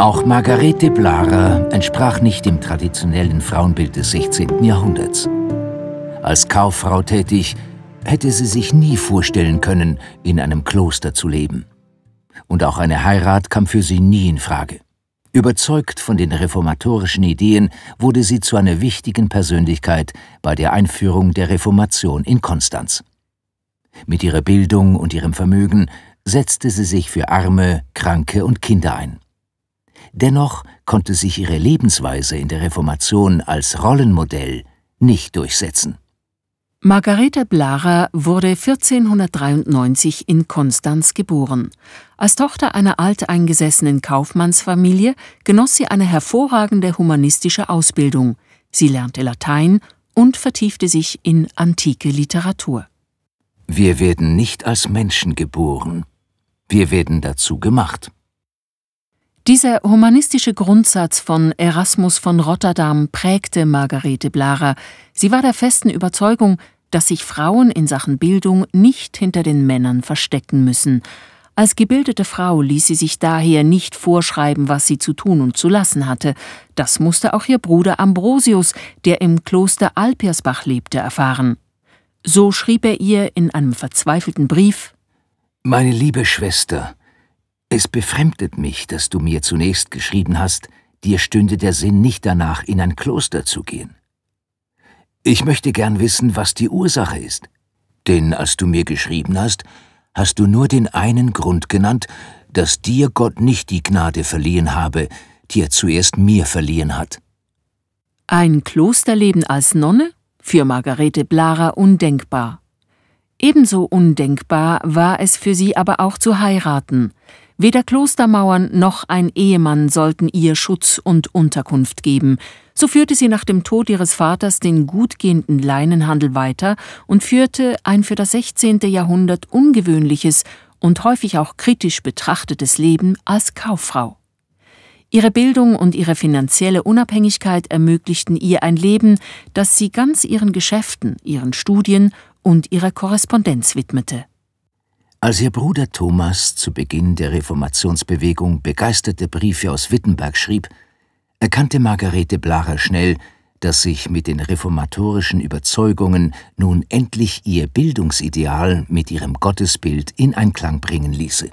Auch Margarete Blara entsprach nicht dem traditionellen Frauenbild des 16. Jahrhunderts. Als Kauffrau tätig, hätte sie sich nie vorstellen können, in einem Kloster zu leben. Und auch eine Heirat kam für sie nie in Frage. Überzeugt von den reformatorischen Ideen wurde sie zu einer wichtigen Persönlichkeit bei der Einführung der Reformation in Konstanz. Mit ihrer Bildung und ihrem Vermögen setzte sie sich für Arme, Kranke und Kinder ein. Dennoch konnte sich ihre Lebensweise in der Reformation als Rollenmodell nicht durchsetzen. Margarete Blara wurde 1493 in Konstanz geboren. Als Tochter einer alteingesessenen Kaufmannsfamilie genoss sie eine hervorragende humanistische Ausbildung. Sie lernte Latein und vertiefte sich in antike Literatur. Wir werden nicht als Menschen geboren, wir werden dazu gemacht. Dieser humanistische Grundsatz von Erasmus von Rotterdam prägte Margarete Blarer. Sie war der festen Überzeugung, dass sich Frauen in Sachen Bildung nicht hinter den Männern verstecken müssen. Als gebildete Frau ließ sie sich daher nicht vorschreiben, was sie zu tun und zu lassen hatte. Das musste auch ihr Bruder Ambrosius, der im Kloster Alpersbach lebte, erfahren. So schrieb er ihr in einem verzweifelten Brief Meine liebe Schwester, es befremdet mich, dass du mir zunächst geschrieben hast, dir stünde der Sinn nicht danach, in ein Kloster zu gehen. Ich möchte gern wissen, was die Ursache ist. Denn als du mir geschrieben hast, hast du nur den einen Grund genannt, dass dir Gott nicht die Gnade verliehen habe, die er zuerst mir verliehen hat. Ein Klosterleben als Nonne? Für Margarete Blara undenkbar. Ebenso undenkbar war es für sie aber auch zu heiraten. Weder Klostermauern noch ein Ehemann sollten ihr Schutz und Unterkunft geben. So führte sie nach dem Tod ihres Vaters den gutgehenden Leinenhandel weiter und führte ein für das 16. Jahrhundert ungewöhnliches und häufig auch kritisch betrachtetes Leben als Kauffrau. Ihre Bildung und ihre finanzielle Unabhängigkeit ermöglichten ihr ein Leben, das sie ganz ihren Geschäften, ihren Studien und ihrer Korrespondenz widmete. Als ihr Bruder Thomas zu Beginn der Reformationsbewegung begeisterte Briefe aus Wittenberg schrieb, erkannte Margarete Blacher schnell, dass sich mit den reformatorischen Überzeugungen nun endlich ihr Bildungsideal mit ihrem Gottesbild in Einklang bringen ließe.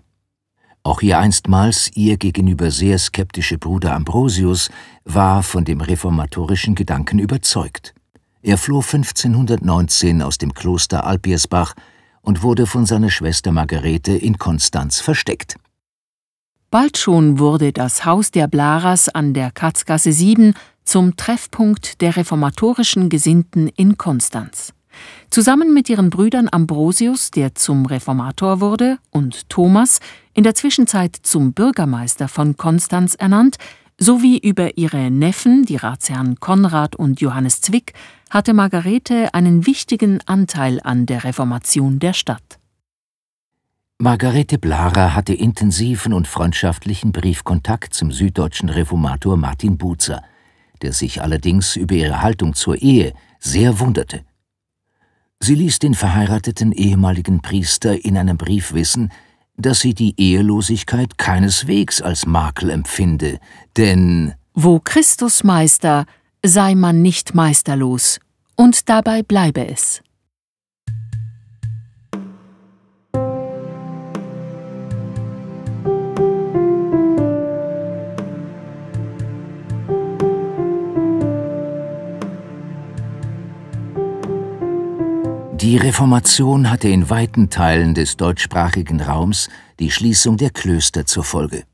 Auch ihr einstmals ihr gegenüber sehr skeptische Bruder Ambrosius war von dem reformatorischen Gedanken überzeugt. Er floh 1519 aus dem Kloster Alpiersbach und wurde von seiner Schwester Margarete in Konstanz versteckt. Bald schon wurde das Haus der Blaras an der Katzgasse 7 zum Treffpunkt der reformatorischen Gesinnten in Konstanz. Zusammen mit ihren Brüdern Ambrosius, der zum Reformator wurde, und Thomas, in der Zwischenzeit zum Bürgermeister von Konstanz ernannt, sowie über ihre Neffen, die Ratsherren Konrad und Johannes Zwick, hatte Margarete einen wichtigen Anteil an der Reformation der Stadt. Margarete Blara hatte intensiven und freundschaftlichen Briefkontakt zum süddeutschen Reformator Martin Buzer, der sich allerdings über ihre Haltung zur Ehe sehr wunderte. Sie ließ den verheirateten ehemaligen Priester in einem Brief wissen, dass sie die Ehelosigkeit keineswegs als Makel empfinde, denn Wo Christus Meister, sei man nicht meisterlos, und dabei bleibe es. Die Reformation hatte in weiten Teilen des deutschsprachigen Raums die Schließung der Klöster zur Folge.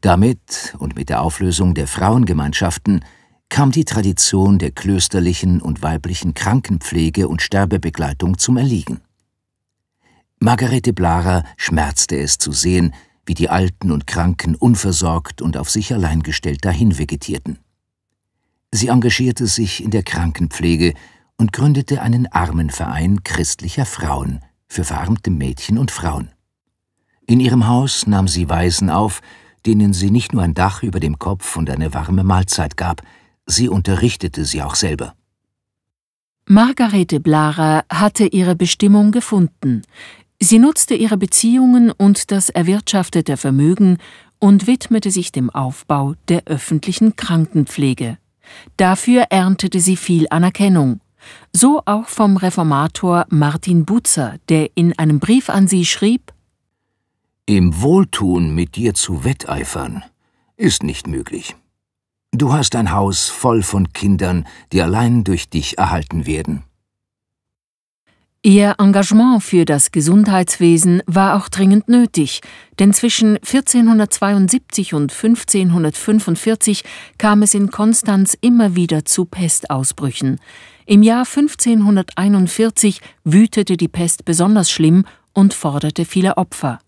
Damit und mit der Auflösung der Frauengemeinschaften kam die Tradition der klösterlichen und weiblichen Krankenpflege und Sterbebegleitung zum Erliegen. Margarete Blarer schmerzte es zu sehen, wie die Alten und Kranken unversorgt und auf sich allein gestellt dahin vegetierten. Sie engagierte sich in der Krankenpflege und gründete einen Armenverein christlicher Frauen für verarmte Mädchen und Frauen. In ihrem Haus nahm sie Waisen auf, denen sie nicht nur ein Dach über dem Kopf und eine warme Mahlzeit gab, sie unterrichtete sie auch selber. Margarete Blarer hatte ihre Bestimmung gefunden. Sie nutzte ihre Beziehungen und das erwirtschaftete Vermögen und widmete sich dem Aufbau der öffentlichen Krankenpflege. Dafür erntete sie viel Anerkennung. So auch vom Reformator Martin Bucer, der in einem Brief an sie schrieb: Im Wohltun mit dir zu wetteifern ist nicht möglich. Du hast ein Haus voll von Kindern, die allein durch dich erhalten werden. Ihr Engagement für das Gesundheitswesen war auch dringend nötig, denn zwischen 1472 und 1545 kam es in Konstanz immer wieder zu Pestausbrüchen. Im Jahr 1541 wütete die Pest besonders schlimm und forderte viele Opfer.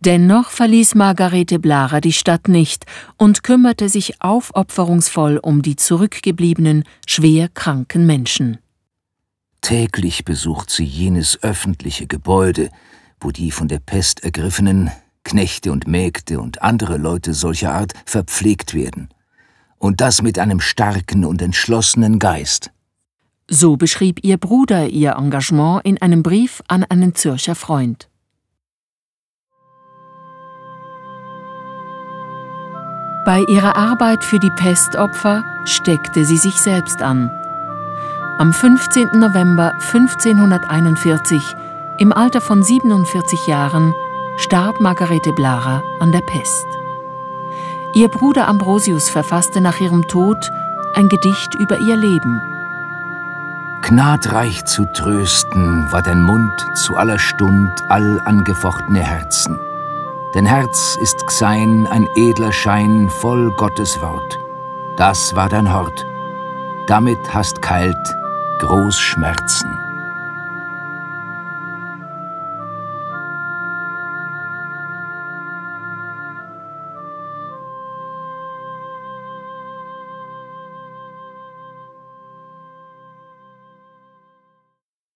Dennoch verließ Margarete Blara die Stadt nicht und kümmerte sich aufopferungsvoll um die zurückgebliebenen, schwer kranken Menschen. Täglich besucht sie jenes öffentliche Gebäude, wo die von der Pest ergriffenen Knechte und Mägde und andere Leute solcher Art verpflegt werden. Und das mit einem starken und entschlossenen Geist. So beschrieb ihr Bruder ihr Engagement in einem Brief an einen Zürcher Freund. Bei ihrer Arbeit für die Pestopfer steckte sie sich selbst an am 15. November 1541, im Alter von 47 Jahren, starb Margarete Blara an der Pest. Ihr Bruder Ambrosius verfasste nach ihrem Tod ein Gedicht über ihr Leben. Gnadreich zu trösten war dein Mund zu aller Stund all angefochtene Herzen. Dein Herz ist sein ein edler Schein voll Gottes Wort. Das war dein Hort. Damit hast keilt Großschmerzen.